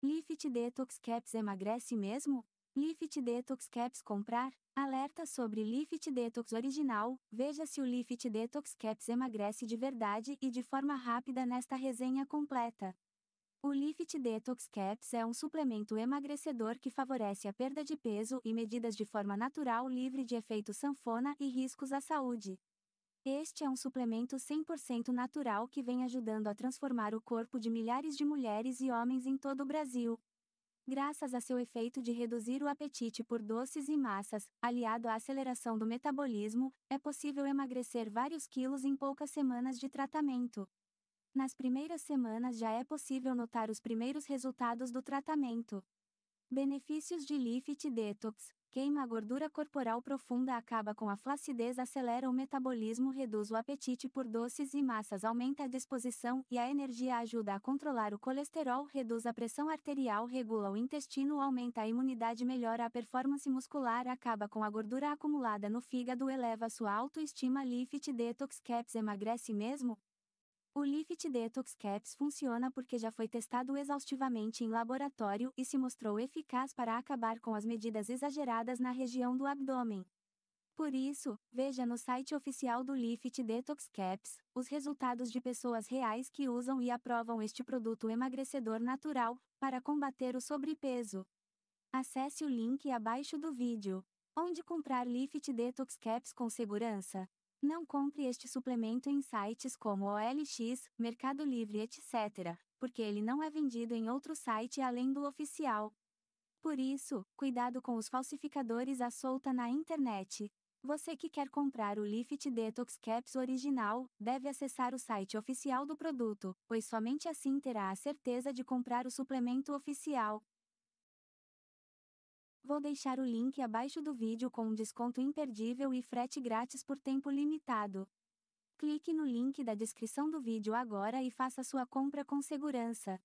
Lift Detox Caps emagrece mesmo? Lift Detox Caps comprar? Alerta sobre Lift Detox original. Veja se o Lift Detox Caps emagrece de verdade e de forma rápida nesta resenha completa. O Lift Detox Caps é um suplemento emagrecedor que favorece a perda de peso e medidas de forma natural livre de efeito sanfona e riscos à saúde. Este é um suplemento 100% natural que vem ajudando a transformar o corpo de milhares de mulheres e homens em todo o Brasil. Graças a seu efeito de reduzir o apetite por doces e massas, aliado à aceleração do metabolismo, é possível emagrecer vários quilos em poucas semanas de tratamento. Nas primeiras semanas já é possível notar os primeiros resultados do tratamento. Benefícios de Lift Detox Queima a gordura corporal profunda, acaba com a flacidez, acelera o metabolismo, reduz o apetite por doces e massas, aumenta a disposição e a energia, ajuda a controlar o colesterol, reduz a pressão arterial, regula o intestino, aumenta a imunidade, melhora a performance muscular, acaba com a gordura acumulada no fígado, eleva sua autoestima, lift detox caps, emagrece mesmo, o Lift Detox Caps funciona porque já foi testado exaustivamente em laboratório e se mostrou eficaz para acabar com as medidas exageradas na região do abdômen. Por isso, veja no site oficial do Lift Detox Caps os resultados de pessoas reais que usam e aprovam este produto emagrecedor natural para combater o sobrepeso. Acesse o link abaixo do vídeo. Onde comprar Lift Detox Caps com segurança? Não compre este suplemento em sites como OLX, Mercado Livre, etc., porque ele não é vendido em outro site além do oficial. Por isso, cuidado com os falsificadores à solta na internet. Você que quer comprar o Lift Detox Caps original, deve acessar o site oficial do produto, pois somente assim terá a certeza de comprar o suplemento oficial. Vou deixar o link abaixo do vídeo com um desconto imperdível e frete grátis por tempo limitado. Clique no link da descrição do vídeo agora e faça sua compra com segurança.